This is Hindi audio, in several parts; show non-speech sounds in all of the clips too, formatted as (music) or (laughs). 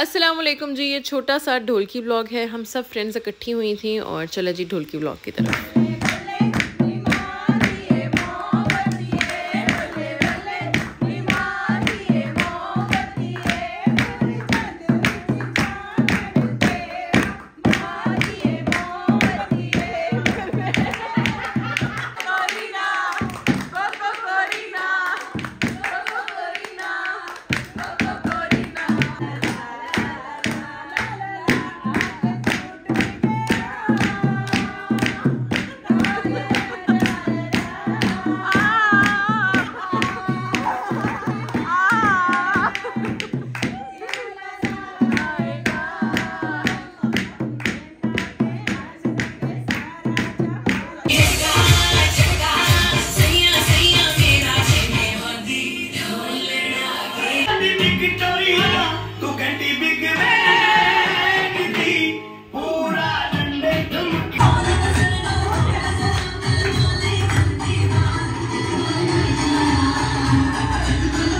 असलम जी ये छोटा सा ढोलकी ब्लॉग है हम सब फ्रेंड्स इकट्ठी हुई थी और चला जी ढोलकी ब्लॉग की तरफ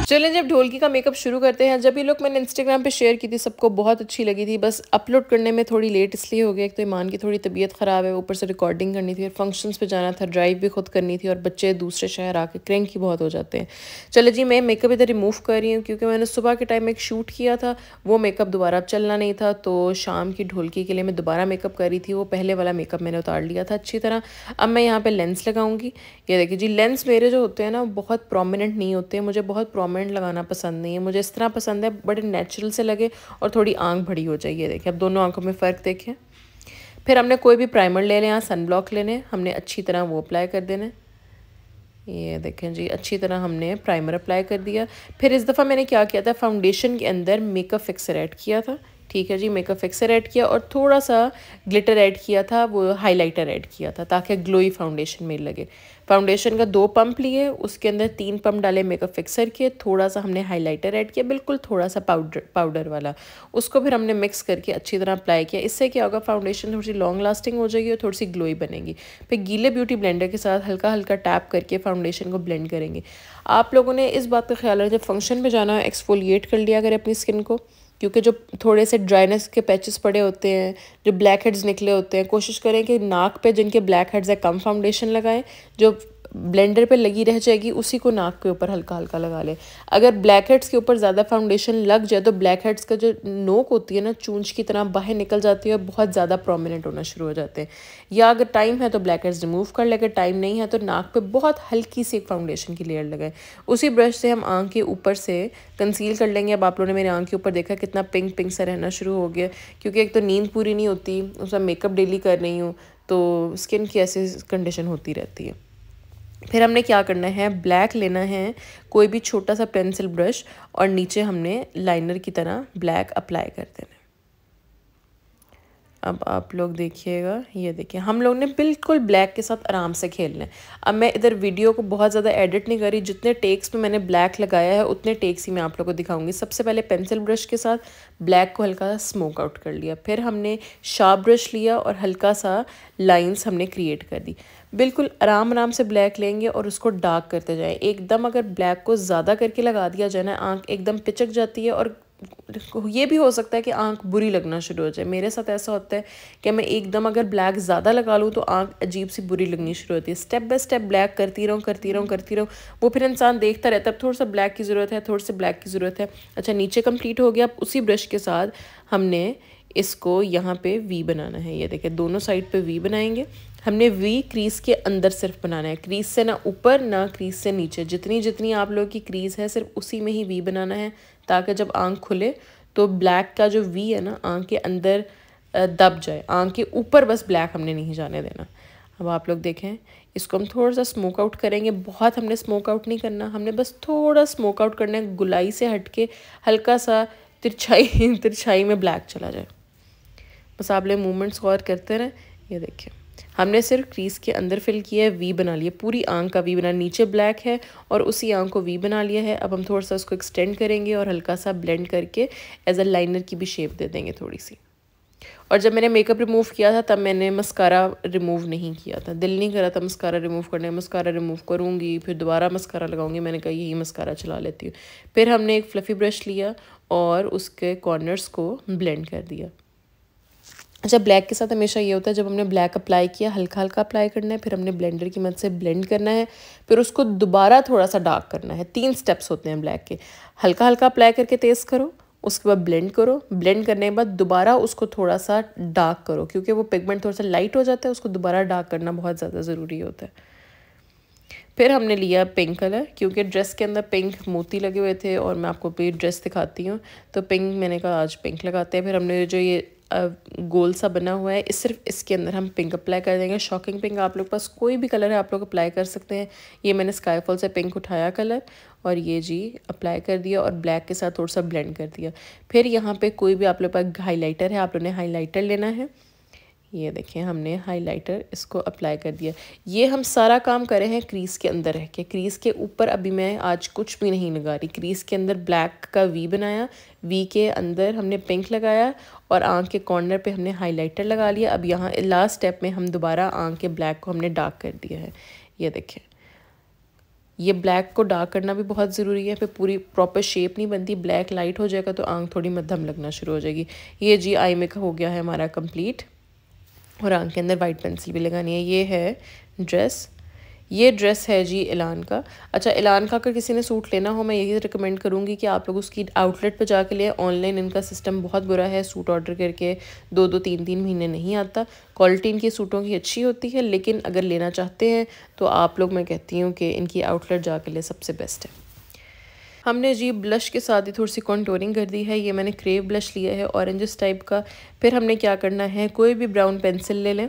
चलें जब ढोलकी का मेकअप शुरू करते हैं जब ये लुक मैंने इंस्टाग्राम पे शेयर की थी सबको बहुत अच्छी लगी थी बस अपलोड करने में थोड़ी लेट इसलिए हो गया एक तो ईमान की थोड़ी तबीयत ख़राब है ऊपर से रिकॉर्डिंग करनी थी और फंक्शंस पे जाना था ड्राइव भी खुद करनी थी और बच्चे दूसरे शहर आके क्रेंक ही बहुत हो जाते हैं चले जी मैं मेकअप इधर रिमूव कर रही हूँ क्योंकि मैंने सुबह के टाइम एक शूट किया था वो मेकअप दोबारा चलना नहीं था तो शाम की ढोलकी के लिए मैं दोबारा मेकअप कर रही थी वो पहले वाला मेकअप मैंने उतार लिया था अच्छी तरह अब मैं यहाँ पर लेंस लगाऊंगी ये देखिए जी लेंस मेरे जो होते हैं ना बहुत प्रोमिनेंट नहीं होते मुझे बहुत प्रोमिनेंट कमेंट लगाना पसंद नहीं है मुझे इस तरह पसंद है बड़े नेचुरल से लगे और थोड़ी आँख बड़ी हो जाइए देखिए अब दोनों आँखों में फ़र्क देखें फिर हमने कोई भी प्राइमर ले लें सन ब्लॉक लेने हमने अच्छी तरह वो अप्लाई कर देने ये देखें जी अच्छी तरह हमने प्राइमर अप्लाई कर दिया फिर इस दफ़ा मैंने क्या किया था फाउंडेशन के अंदर मेकअप फिक्सर ऐड किया था ठीक है जी मेकअप फिक्सर ऐड किया और थोड़ा सा ग्लिटर ऐड किया था वो हाइलाइटर ऐड किया था ताकि ग्लोई फाउंडेशन मेरे लगे फाउंडेशन का दो पंप लिए उसके अंदर तीन पंप डाले मेकअप फिक्सर के थोड़ा सा हमने हाइलाइटर ऐड किया बिल्कुल थोड़ा सा पाउडर पाउडर वाला उसको फिर हमने मिक्स करके अच्छी तरह अप्लाई किया इससे क्या होगा फाउंडेशन थोड़ी सी लॉन्ग लास्टिंग हो जाएगी और थोड़ी सी ग्लोई बनेगी फिर गीले ब्यूटी ब्लेंडर के साथ हल्का हल्का टैप करके फाउंडेशन को ब्लेंड करेंगे आप लोगों ने इस बात का ख्याल रखा जब फंक्शन पर जाना हो एक्सफोलिएट कर लिया अगर अपनी स्किन को क्योंकि जो थोड़े से ड्राइनेस के पैचेस पड़े होते हैं जो ब्लैक हेड्स निकले होते हैं कोशिश करें कि नाक पे जिनके ब्लैक हेड्स है कम फाउंडेशन लगाएं जो ब्लेंडर पे लगी रह जाएगी उसी को नाक के ऊपर हल्का हल्का लगा ले अगर ब्लैक हेड्स के ऊपर ज़्यादा फाउंडेशन लग जाए तो ब्लैक हेड्स का जो नोक होती है ना चूंज की तरह बाहर निकल जाती है और बहुत ज़्यादा प्रोमिनेंट होना शुरू हो जाते हैं या अगर टाइम है तो ब्लैक हेड्स रिमूव कर लेकर अगर टाइम नहीं है तो नाक पर बहुत हल्की सी एक फाउंडेशन की लेयर लगाए उसी ब्रश से हम आँख के ऊपर से कंसील कर लेंगे अब आप लोगों ने मेरे आँख के ऊपर देखा कितना पिंक पिंक सा रहना शुरू हो गया क्योंकि एक तो नींद पूरी नहीं होती उसका मेकअप डेली कर रही हूँ तो स्किन की ऐसी कंडीशन होती रहती है फिर हमने क्या करना है ब्लैक लेना है कोई भी छोटा सा पेंसिल ब्रश और नीचे हमने लाइनर की तरह ब्लैक अप्लाई कर देना अब आप लोग देखिएगा ये देखिए हम लोग ने बिल्कुल ब्लैक के साथ आराम से खेलना है अब मैं इधर वीडियो को बहुत ज़्यादा एडिट नहीं करी जितने टेक्स में मैंने ब्लैक लगाया है उतने टेक्स ही मैं आप लोग को दिखाऊंगी सबसे पहले पेंसिल ब्रश के साथ ब्लैक को हल्का सा स्मोक आउट कर लिया फिर हमने शार्प ब्रश लिया और हल्का सा लाइन्स हमने क्रिएट कर दी बिल्कुल आराम आराम से ब्लैक लेंगे और उसको डार्क करते जाएं एकदम अगर ब्लैक को ज़्यादा करके लगा दिया जाए ना आँख एकदम पिचक जाती है और ये भी हो सकता है कि आँख बुरी लगना शुरू हो जाए मेरे साथ ऐसा होता है कि मैं एकदम अगर ब्लैक ज़्यादा लगा लूँ तो आँख अजीब सी बुरी लगनी शुरू होती है स्टेप बाय स्टेप ब्लैक करती रहूँ करती रहूँ करती रहूँ वो फिर इंसान देखता रहता है थोड़ा सा ब्लैक की ज़रूरत है थोड़ा सा ब्लैक की ज़रूरत है अच्छा नीचे कंप्लीट हो गया उसी ब्रश के साथ हमने इसको यहाँ पर वी बनाना है ये देखें दोनों साइड पर वी बनाएंगे हमने वी क्रीज के अंदर सिर्फ बनाना है क्रीज से ना ऊपर ना क्रीज से नीचे जितनी जितनी आप लोगों की क्रीज है सिर्फ उसी में ही वी बनाना है ताकि जब आँख खुले तो ब्लैक का जो वी है ना आँख के अंदर दब जाए आँख के ऊपर बस ब्लैक हमने नहीं जाने देना अब आप लोग देखें इसको हम थोड़ा सा स्मोक आउट करेंगे बहुत हमने स्मोक आउट नहीं करना हमने बस थोड़ा स्मोक आउट करना है गुलाई से हट के हल्का सा तिरछाई (laughs) तिरछाई में ब्लैक चला जाए बस आप लोग मूवमेंट्स गौर करते रहें ये देखिए हमने सिर्फ क्रीज के अंदर फिल किया है वी बना लिया पूरी आंख का वी बना नीचे ब्लैक है और उसी आंख को वी बना लिया है अब हम थोड़ा सा उसको एक्सटेंड करेंगे और हल्का सा ब्लेंड करके एज अ लाइनर की भी शेप दे देंगे थोड़ी सी और जब मैंने मेकअप रिमूव किया था तब मैंने मस्कारा रिमूव नहीं किया था दिल नहीं करा था मस्कारा रिमूव करने मस्कारा रिमूव करूँगी फिर दोबारा मस्कारा लगाऊंगी मैंने कहा यही मस्कारा चला लेती हूँ फिर हमने एक फ्लफ़ी ब्रश लिया और उसके कॉर्नर्स को ब्लेंड कर दिया अच्छा ब्लैक के साथ हमेशा ये होता है जब हमने ब्लैक अप्लाई किया हल्का हल्का अप्लाई करना है फिर हमने ब्लेंडर की मदद से ब्लेंड करना है फिर उसको दोबारा थोड़ा सा डार्क करना है तीन स्टेप्स होते हैं ब्लैक के हल्का हल्का अप्लाई करके तेज़ करो उसके बाद ब्लेंड करो ब्लेंड करने के बाद दोबारा उसको थोड़ा सा डार्क करो क्योंकि वो पिगमेंट थोड़ा सा लाइट हो जाता है उसको दोबारा डार्क करना बहुत ज़्यादा ज़रूरी होता है फिर हमने लिया पिंक कलर क्योंकि ड्रेस के अंदर पिंक मोती लगे हुए थे और मैं आपको भी ड्रेस दिखाती हूँ तो पिंक मैंने कहा आज पिंक लगाते हैं फिर हमने जो ये गोल सा बना हुआ है इस सिर्फ इसके अंदर हम पिंक अप्लाई कर देंगे शॉकिंग पिंक आप लोग पास कोई भी कलर है आप लोग अप्लाई कर सकते हैं ये मैंने स्काईफॉल से पिंक उठाया कलर और ये जी अप्लाई कर दिया और ब्लैक के साथ थोड़ा सा ब्लेंड कर दिया फिर यहाँ पे कोई भी आप लोग पास हाईलाइटर है आप लोगों ने हाईलाइटर लेना है ये देखें हमने हाइलाइटर इसको अप्लाई कर दिया ये हम सारा काम कर रहे हैं क्रीज़ के अंदर रह के क्रीज़ के ऊपर अभी मैं आज कुछ भी नहीं लगा रही क्रीज़ के अंदर ब्लैक का वी बनाया वी के अंदर हमने पिंक लगाया और आँख के कॉर्नर पे हमने हाइलाइटर लगा लिया अब यहाँ लास्ट स्टेप में हम दोबारा आँख के ब्लैक को हमने डार्क कर दिया है ये देखें ये ब्लैक को डार्क करना भी बहुत ज़रूरी है फिर पूरी प्रॉपर शेप नहीं बनती ब्लैक लाइट हो जाएगा तो आँख थोड़ी मध्यम लगना शुरू हो जाएगी ये जी आई मेकअप हो गया है हमारा कम्प्लीट और आंख के अंदर वाइट पेंसिल भी लगानी है ये है ड्रेस ये ड्रेस है जी एलान का अच्छा एलान का अगर किसी ने सूट लेना हो मैं यही रिकमेंड करूँगी कि आप लोग उसकी आउटलेट पर जाके लिए ऑनलाइन इनका सिस्टम बहुत बुरा है सूट ऑर्डर करके दो दो तीन तीन महीने नहीं आता क्वालिटी इनके सूटों की अच्छी होती है लेकिन अगर लेना चाहते हैं तो आप लोग मैं कहती हूँ कि इनकी आउटलेट कर लिए सबसे बेस्ट है हमने जी ब्लश के साथ ही थोड़ी सी कॉन्टोरिंग कर दी है ये मैंने क्रेव ब्लश लिया है ऑरेंजस टाइप का फिर हमने क्या करना है कोई भी ब्राउन पेंसिल ले लें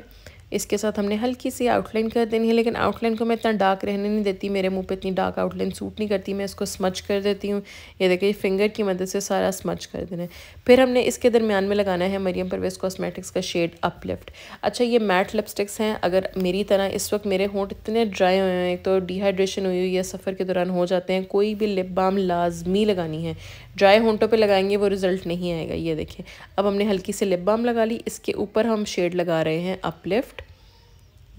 इसके साथ हमने हल्की सी आउटलाइन कर देनी है लेकिन आउटलाइन को मैं इतना डार्क रहने नहीं देती मेरे मुंह पे इतनी डार्क आउटलाइन सूट नहीं करती मैं इसको स्मच कर देती हूँ ये देखिए फिंगर की मदद से सारा स्मच कर देना है फिर हमने इसके दरमियान में लगाना है मरियम परवेज कॉस्मेटिक्स का शेड अपलिफ्ट अच्छा ये मैट लिपस्टिक्स हैं अगर मेरी तरह इस वक्त मेरे होंठ इतने ड्राई हुए हैं तो डिहाइड्रेशन हुई हुई है सफ़र के दौरान हो जाते हैं कोई भी लिप बाम लाजमी लगानी है ड्राई होंटों पे लगाएंगे वो रिज़ल्ट नहीं आएगा ये देखें अब हमने हल्की सी लिप बाम लगा ली इसके ऊपर हम शेड लगा रहे हैं अपलिफ्ट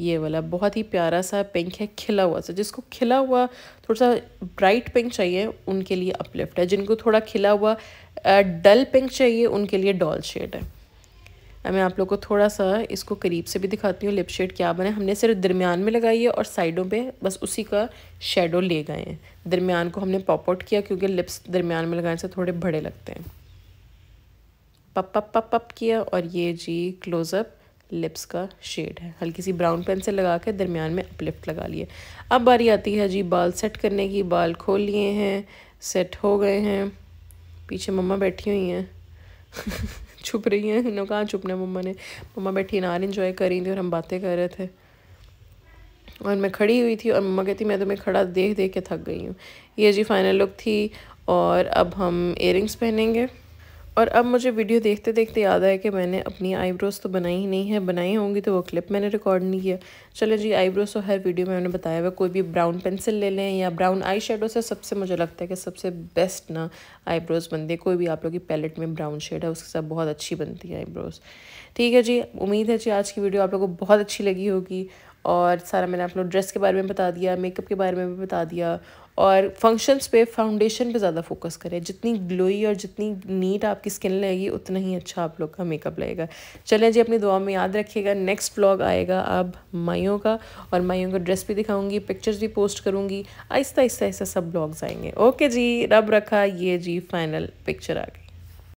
ये वाला बहुत ही प्यारा सा पिंक है खिला हुआ सा जिसको खिला हुआ थोड़ा सा ब्राइट पिंक चाहिए उनके लिए अपलिफ्ट है जिनको थोड़ा खिला हुआ डल पिंक चाहिए उनके लिए डॉल शेड है मैं आप लोग को थोड़ा सा इसको करीब से भी दिखाती हूँ लिप शेड क्या बने हमने सिर्फ दरमियान में लगाई है और साइडों पे बस उसी का शेडो ले गए हैं दरमियान को हमने पॉप आउट किया क्योंकि लिप्स दरमियान में लगाने से थोड़े बड़े लगते हैं पप पप पप पप किया और ये जी क्लोज़अप लिप्स का शेड है हल्की सी ब्राउन पेन से लगा के दरमियान में अपलिफ्ट लगा लिए अब बारी आती है जी बाल सेट करने की बाल खोल लिए हैं सेट हो गए हैं पीछे मम्मा बैठी हुई हैं (laughs) छुप रही हैं इन्हों कहाँ छुपने मम्मा ने मम्मा बैठी नार इन्जॉय कर रही थी और हम बातें कर रहे थे और मैं खड़ी हुई थी और मम्मा कहती मैं तुम्हें तो, खड़ा देख देख के थक गई हूँ ये जी फाइनल लुक थी और अब हम इयर पहनेंगे और अब मुझे वीडियो देखते देखते याद आया कि मैंने अपनी आईब्रोज़ तो बनाई ही नहीं है बनाई होंगी तो वो क्लिप मैंने रिकॉर्ड नहीं किया चलो जी आईब्रोज़ तो हर वीडियो में मैंने बताया हुआ कोई भी ब्राउन पेंसिल ले लें या ब्राउन आई शेडो से सबसे मुझे लगता है कि सबसे बेस्ट ना आईब्रोज़ बनती है कोई भी आप लोग की पैलेट में ब्राउन शेड है उसके साथ बहुत अच्छी बनती है आईब्रोज़ ठीक है जी उम्मीद है जी आज की वीडियो आप लोग को बहुत अच्छी लगी होगी और सारा मैंने आप लोग ड्रेस के बारे में बता दिया मेकअप के बारे में भी बता दिया और फंक्शंस पे फाउंडेशन पे ज़्यादा फोकस करें जितनी ग्लोई और जितनी नीट आपकी स्किन लगेगी उतना ही अच्छा आप लोग का मेकअप लगेगा चलें जी अपनी दुआ में याद रखिएगा नेक्स्ट ब्लॉग आएगा अब माइयों का और माइयों का ड्रेस भी दिखाऊंगी पिक्चर्स भी पोस्ट करूँगी आहिस्ता आहिस्ता आहिस्ता सब ब्लॉग्स आएंगे ओके जी रब रखा ये जी फाइनल पिक्चर आ गई